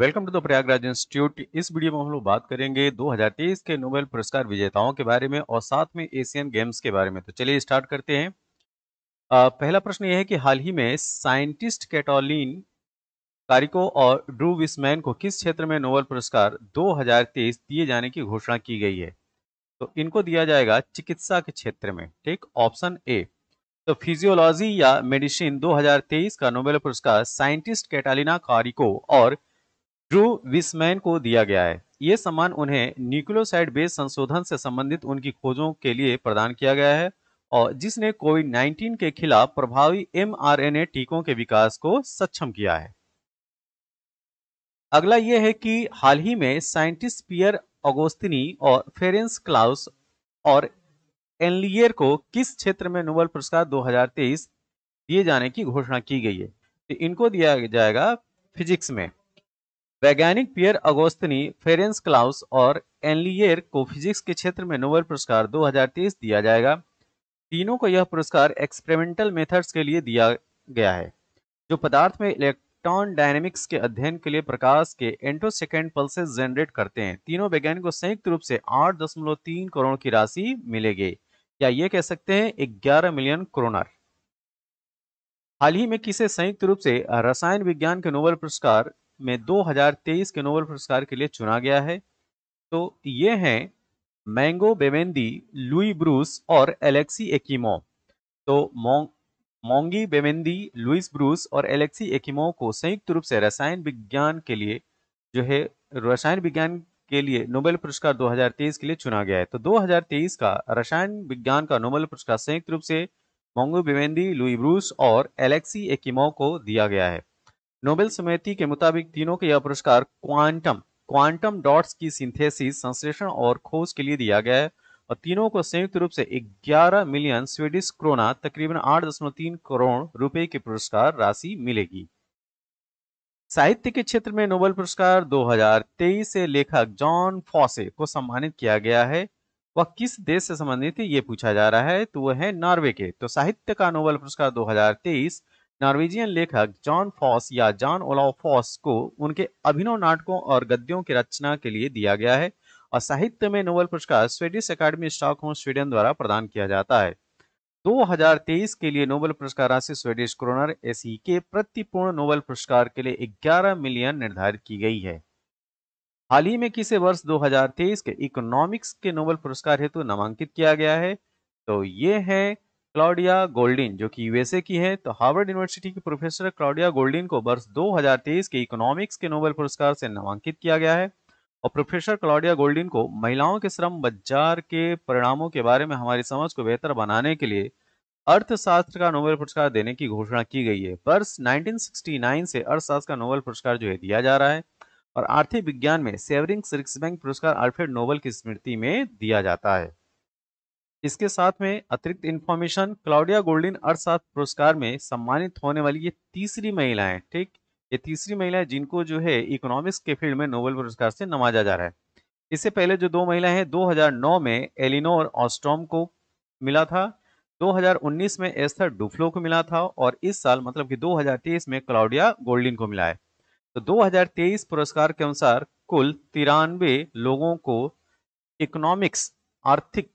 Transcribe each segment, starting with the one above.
welcome to the Prayagraj institute इस video में हम लोग बात करेंगे 2023 के नोबेल पुरस्कार विजेताओं के बारे में और साथ में एशियन गेम्स के बारे में तो चलिए स्टार्ट करते हैं आ, पहला प्रश्न यह है कि हाल ही में साइंटिस्ट कैटोलिन कारिको और ड्रू विस्मैन को किस क्षेत्र में नोबेल पुरस्कार 2023 दिए जाने की घोषणा की गई है तो इनको दिया जाएगा चिकित्सा के क्षेत्र में ठीक ऑप्शन ए तो फिजियोलॉजी या मेडिसिन दो का नोबेल पुरस्कार साइंटिस्ट कैटालिना कारिको और ड्रू विस्मैन को दिया गया है ये सम्मान उन्हें न्यूक्लियोसाइड बेस संशोधन से संबंधित उनकी खोजों के लिए प्रदान किया गया है और जिसने कोविड 19 के खिलाफ प्रभावी एमआरएनए टीकों के विकास को सक्षम किया है अगला यह है कि हाल ही में साइंटिस्ट पियर अगोस्तिनी और फेरेंस क्लाउस और एनलियर को किस क्षेत्र में नोबल पुरस्कार 2023 दिए जाने की घोषणा की गई है तो इनको दिया जाएगा फिजिक्स में वैज्ञानिक पियर अगोस्तनी फेरेंस क्लाउस और एनलियर को फिजिक्स के क्षेत्र में नोबेल पुरस्कार 2023 दिया जाएगा तीनों को यह पुरस्कार एक्सपेरिमेंटल मेथड्स के लिए दिया गया है जो पदार्थ में इलेक्ट्रॉन डायनेमिक्स के अध्ययन के लिए प्रकाश के एंटोसेकेंड पल्सेस जनरेट करते हैं तीनों वैज्ञानिक को संयुक्त रूप से 8.3 करोड़ की राशि मिलेगी या ये कह सकते हैं 11 मिलियन क्रोनर हाल ही में किसे संयुक्त रूप से रसायन विज्ञान के नोबेल पुरस्कार में 2023 के नोबेल पुरस्कार के लिए चुना गया है तो ये हैं मैंगो बेमेंदी लुई ब्रूस और एलेक्सी एकीमो तो मोंगी बेमेंदी लुइस ब्रूस और एलेक्सी एकीमो को संयुक्त रूप से रसायन विज्ञान के लिए जो है रसायन विज्ञान के लिए नोबेल पुरस्कार 2023 के लिए चुना गया है तो 2023 का रसायन विज्ञान का नोबेल पुरस्कार संयुक्त रूप से मोंगो बेमेंदी लुई ब्रूस और एलेक्सी एकीमो को दिया गया है नोबेल समिति के मुताबिक तीनों को यह पुरस्कार क्वांटम क्वांटम डॉट्स की सिंथेसिस संश्लेषण और खोज के लिए दिया गया है और तीनों को संयुक्त रूप से 11 मिलियन स्वीडिश क्रोना तकरीबन 8.3 करोड़ रुपए की पुरस्कार राशि मिलेगी साहित्य के क्षेत्र में नोबेल पुरस्कार 2023 से लेखक जॉन फॉसे को सम्मानित किया गया है वह किस देश से संबंधित है ये पूछा जा रहा है तो वह है नॉर्वे के तो साहित्य का नोबेल पुरस्कार 2023 नॉर्वेजियन लेखक जॉन फॉस या जॉन ओलाव फॉस को उनके अभिनव नाटकों और गद्यों की रचना के लिए दिया गया है और साहित्य में नोबेल पुरस्कार स्वीडिश अकेडमी स्टॉकहोम स्वीडन द्वारा प्रदान किया जाता है 2023 के लिए नोबेल पुरस्कार राशि स्वीडिश क्रोनर एसी के प्रतिपूर्ण नोबेल पुरस्कार के लिए 11 मिलियन निर्धारित की गई है हाल ही में किसे वर्ष 2023 के इकोनॉमिक्स के नोबेल पुरस्कार हेतु नामांकित किया गया है तो ये है क्लाउडिया गोल्डिन जो कि यूएसए की है तो हार्वर्ड यूनिवर्सिटी की प्रोफेसर क्लाउडिया गोल्डिन को वर्ष 2023 के इकोनॉमिक्स के नोबेल पुरस्कार से नामांकित किया गया है और प्रोफेसर क्लाउडिया गोल्डिन को महिलाओं के श्रम बाजार के परिणामों के बारे में हमारी समझ को बेहतर बनाने के लिए अर्थशास्त्र का नोबेल पुरस्कार देने की घोषणा की गई है वर्ष 1969 से अर्थशास्त्र का नोबेल पुरस्कार जो है दिया जा रहा है और आर्थिक विज्ञान में सेवरिंग बैंक पुरस्कार अल्फ्रेड नोबल की स्मृति में दिया जाता है इसके साथ में अतिरिक्त इन्फॉर्मेशन क्लाउडिया गोल्डन अर्थशास्त्र पुरस्कार में सम्मानित होने वाली ये तीसरी महिला है ठीक ये तीसरी महिला है जिनको जो है इकोनॉमिक्स के फील्ड में नोबेल पुरस्कार से नवाजा जा रहा है इससे पहले जो दो महिला है 2009 में एलिनोर ऑस्टॉम को मिला था 2019 में एस्थर डुफ्लो को मिला था और इस साल मतलब कि 2023 में क्लाउडिया गोल्डिन को मिला है तो 2023 पुरस्कार के अनुसार कुल तिरानवे लोगों को इकोनॉमिक्स आर्थिक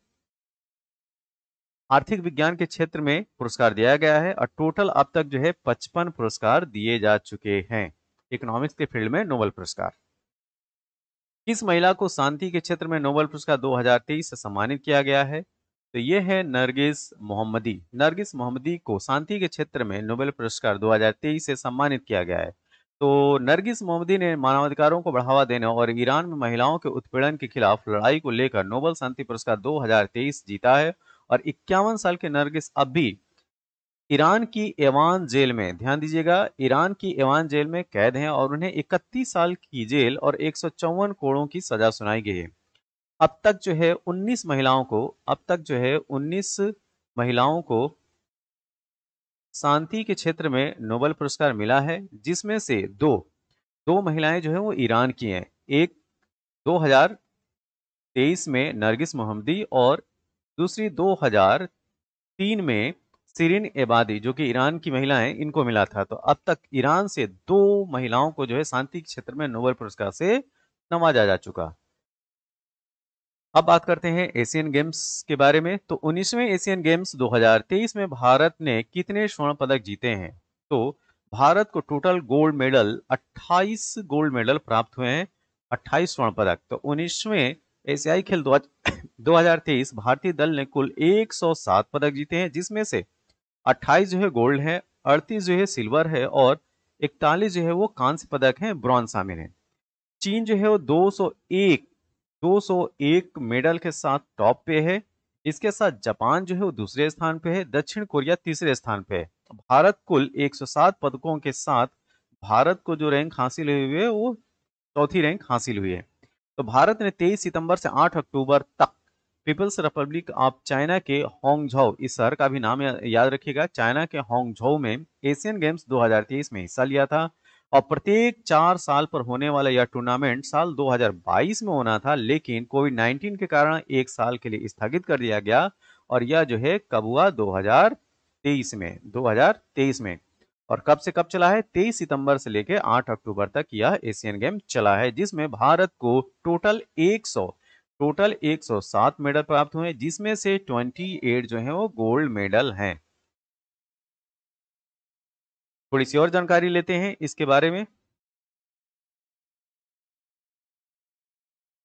आर्थिक विज्ञान के क्षेत्र में पुरस्कार दिया गया है और टोटल अब तक जो है पचपन पुरस्कार दिए जा चुके हैं इकोनॉमिक्स के फील्ड में नोबल पुरस्कार किस महिला को शांति के क्षेत्र में नोबल पुरस्कार 2023 से सम्मानित किया गया है तो ये है नरगिस मोहम्मदी नरगिस मोहम्मदी को शांति के क्षेत्र में नोबेल पुरस्कार 2023 से सम्मानित किया गया है तो नरगिस मोहम्मदी ने मानवाधिकारों को बढ़ावा देने और ईरान में महिलाओं के उत्पीड़न के खिलाफ लड़ाई को लेकर नोबल शांति पुरस्कार दो जीता है और इक्यावन साल के नरगिस अब भी ईरान की एवान जेल में ध्यान दीजिएगा ईरान की एवान जेल में कैद हैं और उन्हें 31 साल की जेल और एक कोड़ों की सजा सुनाई गई है अब तक जो है 19 महिलाओं को अब तक जो है 19 महिलाओं को शांति के क्षेत्र में नोबल पुरस्कार मिला है जिसमें से दो दो महिलाएं जो है वो ईरान की हैं एक 2023 में नरगिस मोहम्मदी और दूसरी 2003 में सिरिन एबादी जो कि ईरान की महिला है इनको मिला था तो अब तक ईरान से दो महिलाओं को जो है शांति क्षेत्र में नोबेल पुरस्कार से नवाजा जा चुका अब बात करते हैं एशियन गेम्स के बारे में तो 19वें एशियन गेम्स 2023 में भारत ने कितने स्वर्ण पदक जीते हैं तो भारत को total gold medal 28 gold medal प्राप्त हुए हैं 28 स्वर्ण पदक तो 19वें एशियाई खेल दो, हजार तेईस भारतीय दल ने कुल 107 पदक जीते हैं जिसमें से 28 जो है गोल्ड है 38 जो है सिल्वर है और 41 जो है वो कांस्य पदक हैं ब्रॉन्ज शामिल हैं चीन जो है वो 201 201 मेडल के साथ टॉप पे है इसके साथ जापान जो है वो दूसरे स्थान पे है दक्षिण कोरिया तीसरे स्थान पे है भारत कुल 107 पदकों के साथ भारत को जो रैंक हासिल हुई है वो चौथी रैंक हासिल हुई है तो भारत ने 23 सितंबर से 8 अक्टूबर तक पीपल्स रिपब्लिक ऑफ चाइना के होंगझो इस शहर का भी नाम याद रखिएगा चाइना के होंगझो में एशियन गेम्स 2023 में हिस्सा लिया था और प्रत्येक चार साल पर होने वाला यह टूर्नामेंट साल 2022 में होना था लेकिन कोविड 19 के कारण एक साल के लिए स्थगित कर दिया गया और यह जो है कबुआ हुआ 2023 में 2023 में और कब से कब चला है 23 सितंबर से लेकर 8 अक्टूबर तक यह एशियन गेम चला है जिसमें भारत को टोटल 100 टोटल 107 मेडल प्राप्त हुए जिसमें से 28 जो है वो गोल्ड मेडल हैं थोड़ी सी और जानकारी लेते हैं इसके बारे में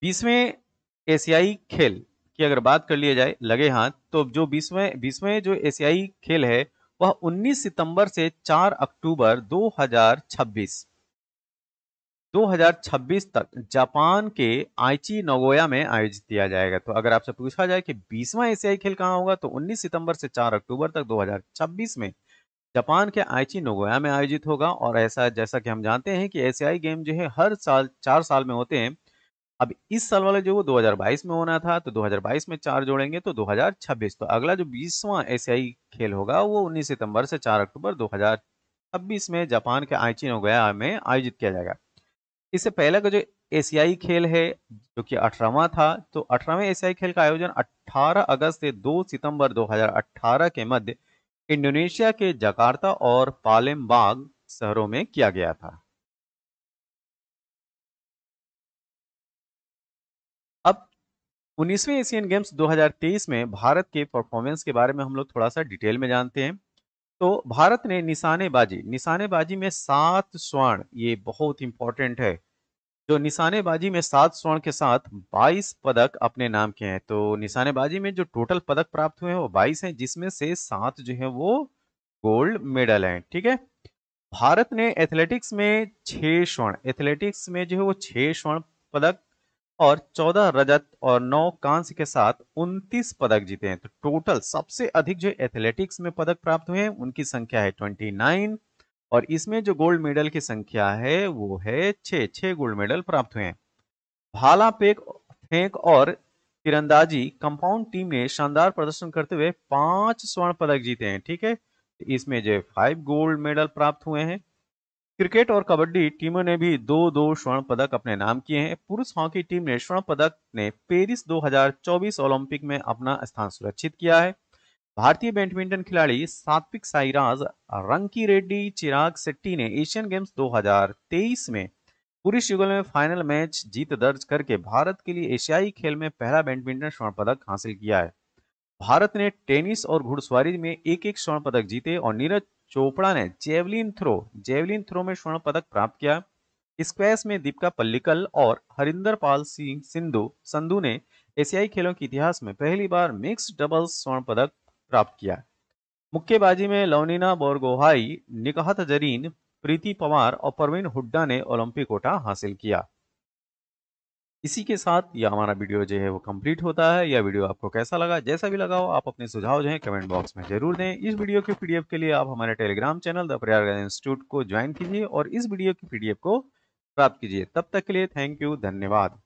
बीसवें एशियाई खेल की अगर बात कर लिया जाए लगे हाथ तो जो बीसवें बीसवें जो एशियाई खेल है वह 19 सितंबर से 4 अक्टूबर 2026 2026 तक जापान के आइची नोगोया में आयोजित किया जाएगा तो अगर आपसे पूछा जाए कि बीसवा एशियाई खेल कहाँ होगा तो 19 सितंबर से 4 अक्टूबर तक 2026 में जापान के आइची नोगोया में आयोजित होगा और ऐसा जैसा कि हम जानते हैं कि एशियाई गेम जो है हर साल चार साल में होते हैं अब इस साल वाला जो वो 2022 में होना था तो 2022 में चार जोड़ेंगे तो 2026 तो अगला जो बीसवा एशियाई खेल होगा वो 19 सितंबर से 4 अक्टूबर 2026 में जापान के आइची नोगया में आयोजित किया जाएगा इससे पहले का जो एशियाई खेल है जो कि अठारहवा था तो अठारहवें एशियाई खेल का आयोजन 18 अगस्त से 2 सितंबर 2018 के मध्य इंडोनेशिया के जकार्ता और पालेमबाग शहरों में किया गया था उन्नीसवें एशियन गेम्स 2023 में भारत के परफॉर्मेंस के बारे में हम लोग थोड़ा सा डिटेल में जानते हैं तो भारत ने निशानेबाजी निशानेबाजी में सात स्वर्ण ये बहुत इंपॉर्टेंट है जो निशानेबाजी में सात स्वर्ण के साथ 22 पदक अपने नाम के हैं तो निशानेबाजी में जो टोटल पदक प्राप्त हुए हैं वो 22 हैं जिसमें से सात जो है वो गोल्ड मेडल हैं ठीक है भारत ने एथलेटिक्स में छह स्वर्ण एथलेटिक्स में जो है वो छह स्वर्ण पदक और 14 रजत और 9 कांस्य के साथ 29 पदक जीते हैं तो टोटल सबसे अधिक जो एथलेटिक्स में पदक प्राप्त हुए हैं उनकी संख्या है 29 और इसमें जो गोल्ड मेडल की संख्या है वो है छः छः गोल्ड मेडल प्राप्त हुए हैं भाला पेक फेंक और तिरंदाजी कंपाउंड टीम ने शानदार प्रदर्शन करते हुए पांच स्वर्ण पदक जीते हैं ठीक है तो इसमें जो फाइव गोल्ड मेडल प्राप्त हुए हैं क्रिकेट और कबड्डी टीमों ने भी दो दो स्वर्ण पदक अपने नाम किए हैं पुरुष हॉकी टीम ने स्वर्ण पदक ने पेरिस 2024 ओलंपिक में अपना स्थान सुरक्षित किया है भारतीय बैडमिंटन खिलाड़ी सात्विक साईराज रंकी रेड्डी चिराग सेट्टी ने एशियन गेम्स 2023 में पुरुष युगल में फाइनल मैच जीत दर्ज करके भारत के लिए एशियाई खेल में पहला बैडमिंटन स्वर्ण पदक हासिल किया है भारत ने टेनिस और घुड़सवारी में एक एक स्वर्ण पदक जीते और नीरज चोपड़ा ने जेवलिन थ्रो जेवलिन थ्रो में स्वर्ण पदक प्राप्त किया स्क्वैश में दीपिका पल्लिकल और हरिंदर पाल सिंह सिंधु संधु ने एशियाई खेलों के इतिहास में पहली बार मिक्स डबल्स स्वर्ण पदक प्राप्त किया मुक्केबाजी में लवनीना बोरगोहाई निकाहत जरीन प्रीति पवार और परवीन हुड्डा ने ओलंपिक कोटा हासिल किया इसी के साथ यह हमारा वीडियो जो है वो कंप्लीट होता है यह वीडियो आपको कैसा लगा जैसा भी लगा हो आप अपने सुझाव जो है कमेंट बॉक्स में जरूर दें इस वीडियो के पीडीएफ के लिए आप हमारे Telegram channel the Prayag institute को ज्वाइन कीजिए और इस वीडियो की पीडीएफ को प्राप्त कीजिए तब तक के लिए थैंक यू धन्यवाद